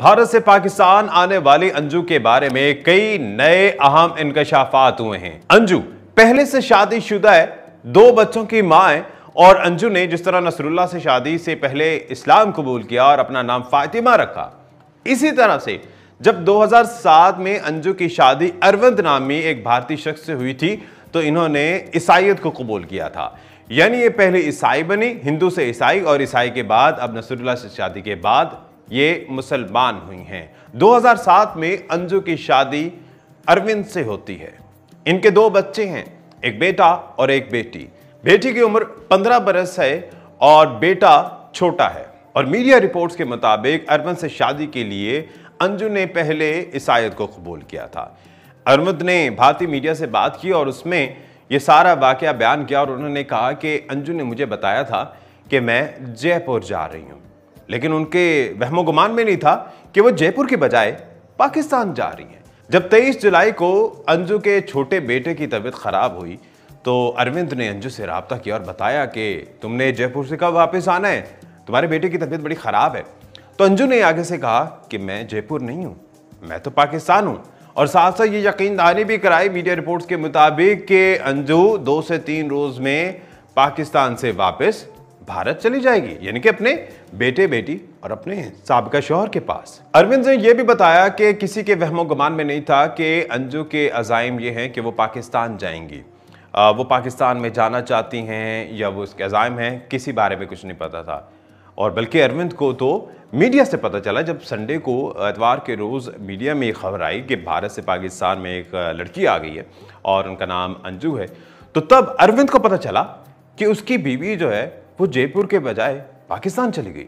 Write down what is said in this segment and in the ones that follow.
भारत से पाकिस्तान आने वाली अंजू के बारे में कई नए अहम इंकशाफात हुए हैं अंजू पहले से शादीशुदा है दो बच्चों की माँ है और अंजू ने जिस तरह नसरुल्ला से शादी से पहले इस्लाम कबूल किया और अपना नाम फातिमा रखा इसी तरह से जब 2007 में अंजू की शादी अरविंद नामी एक भारतीय शख्स से हुई थी तो इन्होंने ईसाइत को कबूल किया था यानी ये पहले ईसाई बनी हिंदू से ईसाई और ईसाई के बाद अब नसरुल्ला से शादी के बाद ये मुसलमान हुई हैं 2007 में अंजू की शादी अरविंद से होती है इनके दो बच्चे हैं एक बेटा और एक बेटी बेटी की उम्र 15 बरस है और बेटा छोटा है और मीडिया रिपोर्ट्स के मुताबिक अरविंद से शादी के लिए अंजू ने पहले ईसायत को कबूल किया था अरविंद ने भारतीय मीडिया से बात की और उसमें ये सारा वाक्य बयान किया और उन्होंने कहा कि अंजू ने मुझे बताया था कि मैं जयपुर जा रही हूँ लेकिन उनके वहमो गुमान में नहीं था कि वो जयपुर के बजाय पाकिस्तान जा रही हैं जब 23 जुलाई को अंजू के छोटे बेटे की तबीयत ख़राब हुई तो अरविंद ने अंजू से रबता किया और बताया कि तुमने जयपुर से कब वापस आना है तुम्हारे बेटे की तबीयत बड़ी ख़राब है तो अंजू ने आगे से कहा कि मैं जयपुर नहीं हूँ मैं तो पाकिस्तान हूँ और साथ साथ ये यकीन दहानी भी कराई मीडिया रिपोर्ट्स के मुताबिक कि अंजू दो से तीन रोज़ में पाकिस्तान से वापस भारत चली जाएगी यानी कि अपने बेटे बेटी और अपने सबका शोहर के पास अरविंद ने यह भी बताया कि किसी के वहमो गुमान में नहीं था कि अंजू के अजाइम ये हैं कि वो पाकिस्तान जाएंगी आ, वो पाकिस्तान में जाना चाहती हैं या वो उसके अजाइम हैं किसी बारे में कुछ नहीं पता था और बल्कि अरविंद को तो मीडिया से पता चला जब संडे को एतवार के रोज़ मीडिया में ये खबर आई कि भारत से पाकिस्तान में एक लड़की आ गई है और उनका नाम अंजू है तो तब अरविंद को पता चला कि उसकी बीवी जो है वो जयपुर के बजाय पाकिस्तान चली गई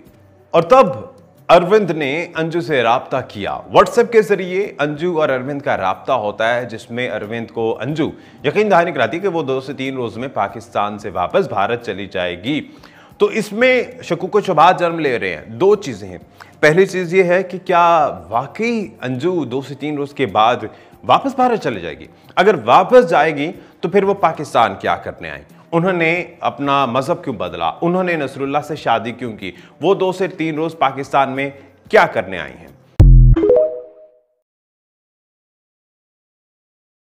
और तब अरविंद ने अंजू से रबता किया व्हाट्सएप के जरिए अंजू और अरविंद का रबता होता है जिसमें अरविंद को अंजू यकीन दहानी कराती है कि वो दो से तीन रोज में पाकिस्तान से वापस भारत चली जाएगी तो इसमें को शुभा जन्म ले रहे हैं दो चीज़ें हैं पहली चीज़ ये है कि क्या वाकई अंजू दो से तीन रोज के बाद वापस भारत चली जाएगी अगर वापस जाएगी तो फिर वो पाकिस्तान क्या करने आई उन्होंने अपना मज़हब क्यों बदला उन्होंने नसरुल्ला से शादी क्यों की वो दो से तीन रोज़ पाकिस्तान में क्या करने आई हैं